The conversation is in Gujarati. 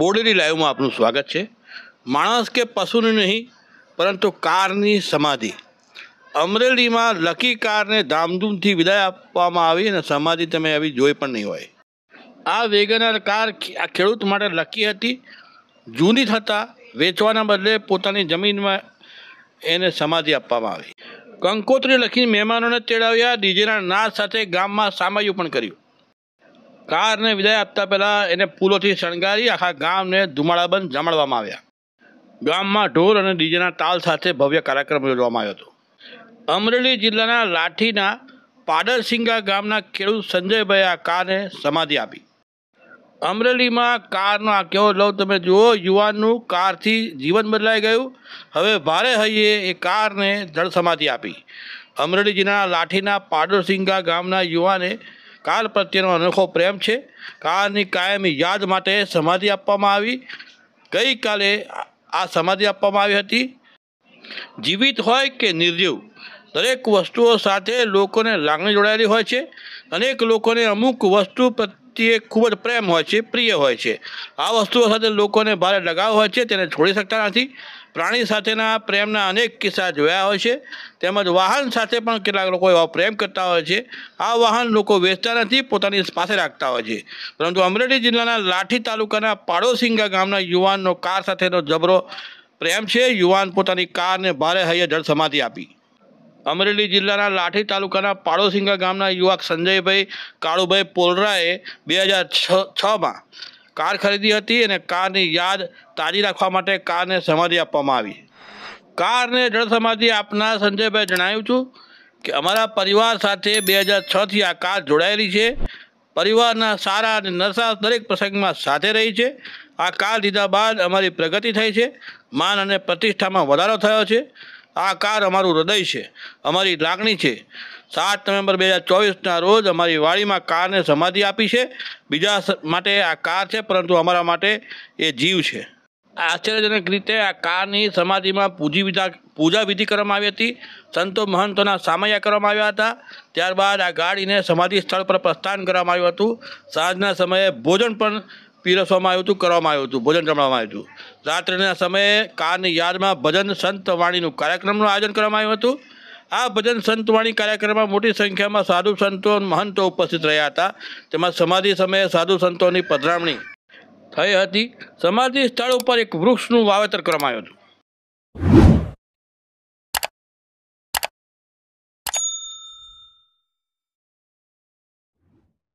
બોડેલી લાઈવમાં આપનું સ્વાગત છે માણસ કે પશુની નહીં પરંતુ કારની સમાધિ અમરેલીમાં લકી કારને ધામધૂમથી વિદાય આપવામાં આવી અને સમાધિ તમે આવી જોઈ પણ નહીં હોય આ વેગનર કાર આ ખેડૂત માટે લકી હતી જૂની થતાં વેચવાના બદલે પોતાની જમીનમાં એને સમાધિ આપવામાં આવી કંકોત્રી લખીને મહેમાનોને તેડાવ્યા ડીજેના નાદ સાથે ગામમાં સામાયું પણ કર્યું કારને વિદાય આપતા પહેલાં એને ફૂલોથી શણગારી આખા ગામને ધુમાડાબંધ જમાડવામાં આવ્યા ગામમાં ઢોર અને ડીજેના તાલ સાથે ભવ્ય કાર્યક્રમ યોજવામાં આવ્યો હતો અમરેલી જિલ્લાના લાઠીના પાડરસિંગા ગામના ખેડૂત સંજયભાઈએ આ કારને સમાધિ આપી અમરેલીમાં કારનો આ કેવો લવ તમે જુઓ યુવાનનું કારથી જીવન બદલાઈ ગયું હવે ભારે હૈયે એ કારને જળ સમાધિ આપી અમરેલી જિલ્લાના લાઠીના પાડરસિંગા ગામના યુવાને કાળ પ્રત્યેનો અનોખો પ્રેમ છે કાળની કાયમી યાદ માટે સમાધિ આપવામાં આવી ગઈકાલે આ સમાધિ આપવામાં આવી હતી જીવિત હોય કે નિર્જીવ દરેક વસ્તુઓ સાથે લોકોને લાગણી જોડાયેલી હોય છે અનેક લોકોને અમુક વસ્તુ પ્રત્યે ખૂબ જ પ્રેમ હોય છે પ્રિય હોય છે આ વસ્તુઓ સાથે લોકોને ભારે લગાવ હોય છે તેને છોડી શકતા નથી પ્રાણી સાથેના પ્રેમના અનેક કિસ્સા જોયા હોય છે તેમજ વાહન સાથે પણ કેટલાક લોકો એવા પ્રેમ કરતા હોય છે આ વાહન લોકો વેચતા નથી પોતાની પાસે રાખતા હોય છે પરંતુ અમરેલી જિલ્લાના લાઠી તાલુકાના પાડોસિંગા ગામના યુવાનનો કાર સાથેનો જબરો પ્રેમ છે યુવાન પોતાની કારને ભારે હૈયે જળ સમાધિ આપી અમરેલી જિલ્લાના લાઠી તાલુકાના પાડોસિંગા ગામના યુવક સંજયભાઈ કાળુભાઈ પોલરાએ બે હજાર છ છમાં કાર ખરીદી હતી અને કારની યાદ તાજી રાખવા માટે કારને સમાધિ આપવામાં આવી કારને જળ સમાધિ આપનાર સંજયભાઈ જણાવ્યું છું કે અમારા પરિવાર સાથે બે હજાર છથી આ કાર જોડાયેલી છે પરિવારના સારા અને નશા દરેક પ્રસંગમાં સાથે રહી છે આ કાર લીધા બાદ અમારી પ્રગતિ થઈ છે માન અને પ્રતિષ્ઠામાં વધારો થયો છે આ કાર અમારું હૃદય છે અમારી લાગણી છે સાત નવેમ્બર બે હજાર ચોવીસના રોજ અમારી વાડીમાં કારને સમાધિ આપી છે બીજા માટે આ કાર છે પરંતુ અમારા માટે એ જીવ છે આશ્ચર્યજનક રીતે આ કારની સમાધિમાં પૂજી વિધા પૂજા વિધિ કરવામાં આવી હતી સંતો મહંતોના સામૈયા કરવામાં આવ્યા હતા ત્યારબાદ આ ગાડીને સમાધિ સ્થળ પર પ્રસ્થાન કરવામાં આવ્યું હતું સાંજના સમયે ભોજન પણ પીરસવામાં આવ્યું હતું કરવામાં આવ્યું હતું ભોજન રમવામાં આવ્યું હતું રાત્રિના સમયે કારની યાદમાં ભજન સંતવાણીનું કાર્યક્રમનું આયોજન કરવામાં આવ્યું હતું આ ભજન સંતવાણી કાર્યક્રમમાં મોટી સંખ્યામાં સાધુ સંતો મહંતો ઉપસ્થિત રહ્યા હતા તેમાં સમાધિ સમયે સાધુ સંતોની પધરામણી થઈ હતી સમાધિ સ્થળ ઉપર એક વૃક્ષનું વાવેતર કરવામાં આવ્યું હતું